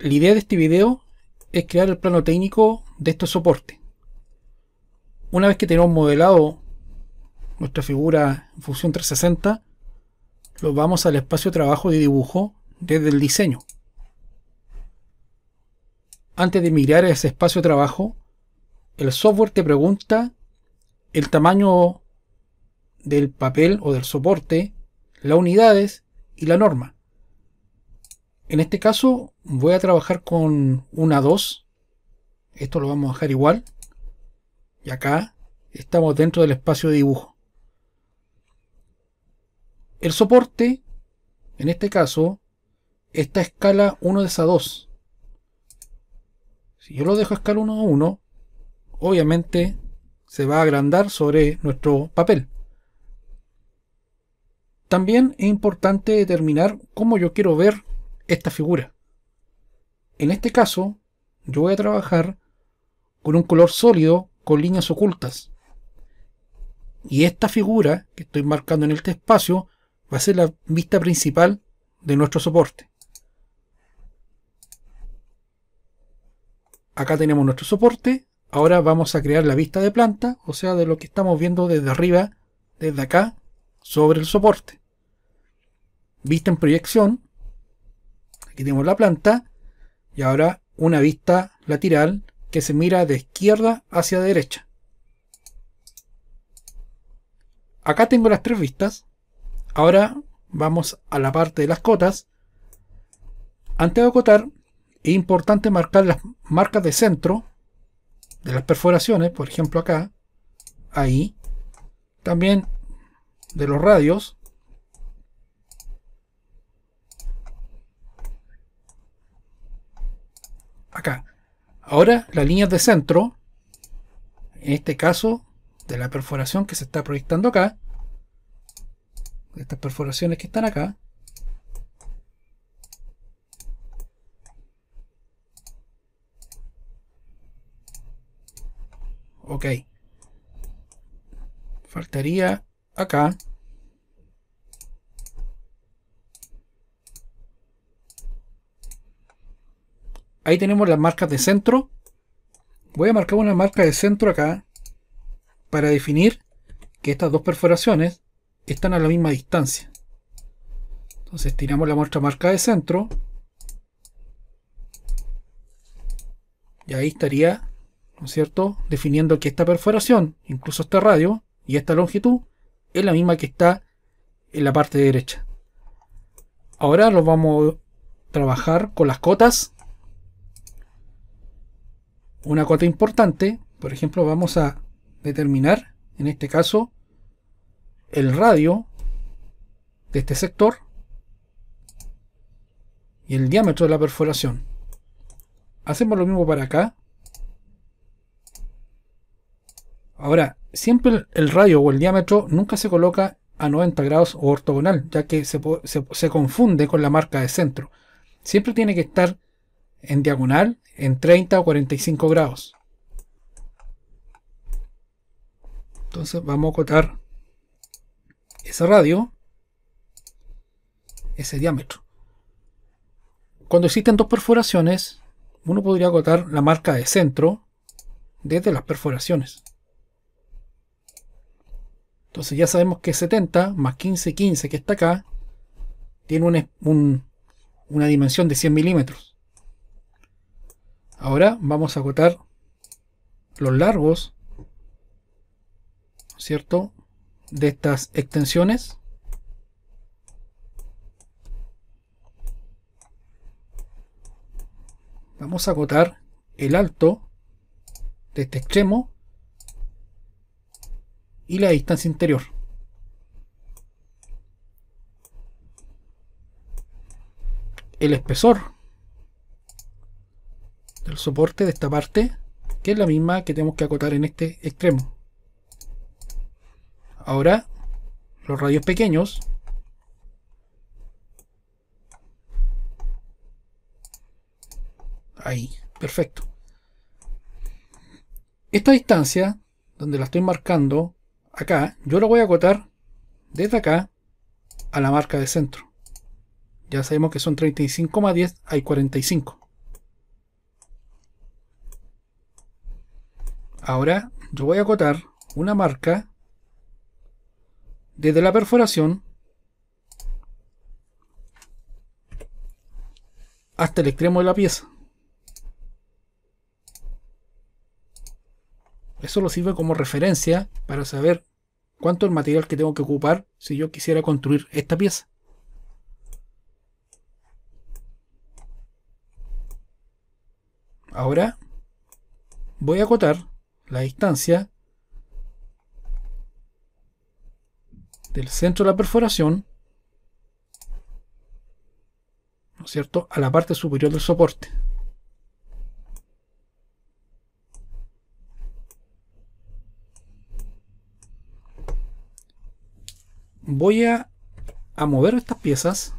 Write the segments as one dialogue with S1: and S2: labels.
S1: La idea de este video es crear el plano técnico de estos soportes. Una vez que tenemos modelado nuestra figura en función 360, lo vamos al espacio de trabajo de dibujo desde el diseño. Antes de mirar a ese espacio de trabajo, el software te pregunta el tamaño del papel o del soporte, las unidades y la norma. En este caso voy a trabajar con una 2. Esto lo vamos a dejar igual. Y acá estamos dentro del espacio de dibujo. El soporte, en este caso, está a escala 1 de esa 2. Si yo lo dejo a escala 1 a 1, obviamente se va a agrandar sobre nuestro papel. También es importante determinar cómo yo quiero ver esta figura. En este caso, yo voy a trabajar con un color sólido con líneas ocultas. Y esta figura que estoy marcando en este espacio va a ser la vista principal de nuestro soporte. Acá tenemos nuestro soporte. Ahora vamos a crear la vista de planta, o sea, de lo que estamos viendo desde arriba, desde acá, sobre el soporte. Vista en proyección, Aquí tenemos la planta y ahora una vista lateral que se mira de izquierda hacia derecha. Acá tengo las tres vistas. Ahora vamos a la parte de las cotas. Antes de acotar, es importante marcar las marcas de centro de las perforaciones, por ejemplo acá, ahí, también de los radios, acá. Ahora las líneas de centro, en este caso de la perforación que se está proyectando acá, estas perforaciones que están acá, ok faltaría acá Ahí tenemos las marcas de centro. Voy a marcar una marca de centro acá para definir que estas dos perforaciones están a la misma distancia. Entonces tiramos la muestra marca de centro. Y ahí estaría, ¿no cierto?, definiendo que esta perforación, incluso este radio y esta longitud, es la misma que está en la parte derecha. Ahora lo vamos a trabajar con las cotas una cuota importante, por ejemplo, vamos a determinar, en este caso, el radio de este sector y el diámetro de la perforación. Hacemos lo mismo para acá. Ahora, siempre el radio o el diámetro nunca se coloca a 90 grados o ortogonal, ya que se, confunde con la marca de centro. Siempre tiene que estar en diagonal en 30 o 45 grados. Entonces vamos a acotar ese radio, ese diámetro. Cuando existen dos perforaciones, uno podría acotar la marca de centro desde las perforaciones. Entonces ya sabemos que 70 más 15, 15 que está acá, tiene un, una dimensión de 100 milímetros. Ahora vamos a acotar los largos, ¿cierto? De estas extensiones. Vamos a acotar el alto de este extremo y la distancia interior. El espesor el soporte de esta parte que es la misma que tenemos que acotar en este extremo ahora los radios pequeños ahí, perfecto esta distancia donde la estoy marcando acá, yo la voy a acotar desde acá a la marca de centro ya sabemos que son 10, hay 45 Ahora yo voy a acotar una marca desde la perforación hasta el extremo de la pieza. Eso lo sirve como referencia para saber cuánto el material que tengo que ocupar si yo quisiera construir esta pieza. Ahora voy a acotar la distancia del centro de la perforación ¿no es cierto? a la parte superior del soporte. Voy a, a mover estas piezas.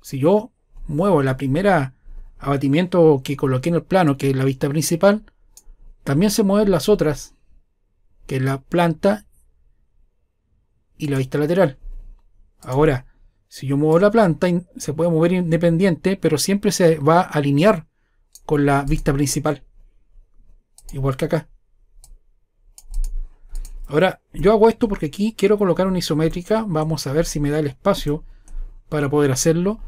S1: Si yo muevo la primera abatimiento que coloqué en el plano, que es la vista principal, también se mueven las otras, que es la planta y la vista lateral. Ahora, si yo muevo la planta, se puede mover independiente, pero siempre se va a alinear con la vista principal. Igual que acá. Ahora, yo hago esto porque aquí quiero colocar una isométrica. Vamos a ver si me da el espacio para poder hacerlo.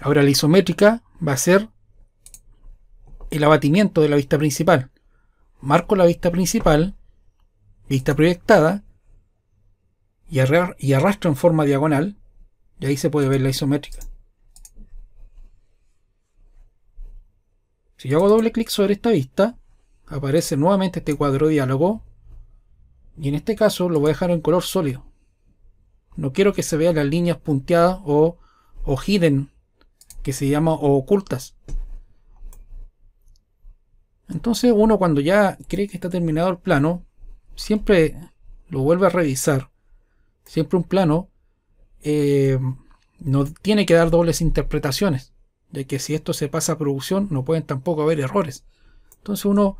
S1: Ahora la isométrica va a ser el abatimiento de la vista principal marco la vista principal, vista proyectada, y, arrastro en forma diagonal, y ahí se puede ver la isométrica. Si yo hago doble clic sobre esta vista, aparece nuevamente este cuadro diálogo, y en este caso lo voy a dejar en color sólido. No quiero que se vean las líneas punteadas o, o hidden, que se llama o ocultas. Entonces uno cuando ya cree que está terminado el plano, siempre lo vuelve a revisar. Siempre un plano eh, no tiene que dar dobles interpretaciones, De que si esto se pasa a producción no pueden tampoco haber errores. Entonces uno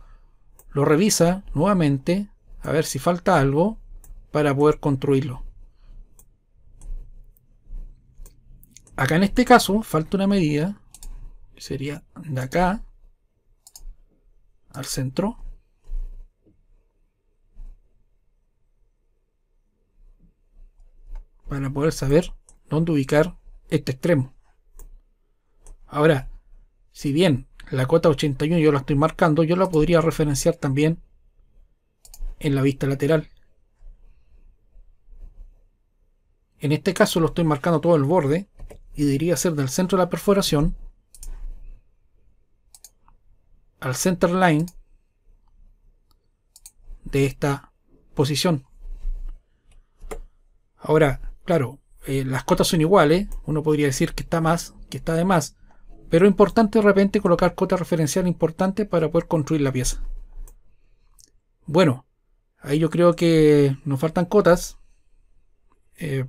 S1: lo revisa nuevamente a ver si falta algo para poder construirlo. Acá en este caso falta una medida, sería de acá al centro. Para poder saber dónde ubicar este extremo. Ahora, si bien la cota 81 yo la estoy marcando, yo la podría referenciar también en la vista lateral. En este caso lo estoy marcando todo el borde y debería ser del centro de la perforación al center line de esta posición. Ahora, claro, eh, las cotas son iguales, uno podría decir que está más, que está de más, pero es importante de repente colocar cotas referencial importante para poder construir la pieza. Bueno, ahí yo creo que nos faltan cotas. Eh,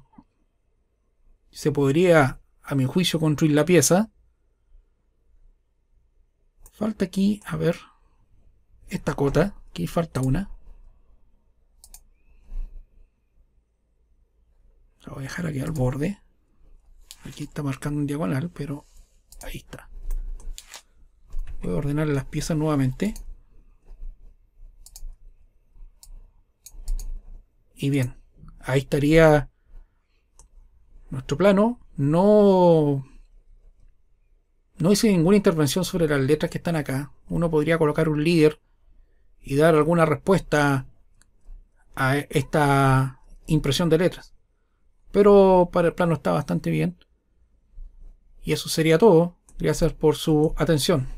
S1: se podría, a mi juicio, construir la pieza. Falta aquí, a ver, esta cota. Aquí falta una. La voy a dejar aquí al borde. Aquí está marcando un diagonal, pero ahí está. Voy a ordenar las piezas nuevamente. Y bien, ahí estaría nuestro plano. No no hice ninguna intervención sobre las letras que están acá. Uno podría colocar un líder y dar alguna respuesta a esta impresión de letras. Pero para el plano está bastante bien. Y eso sería todo. Gracias por su atención.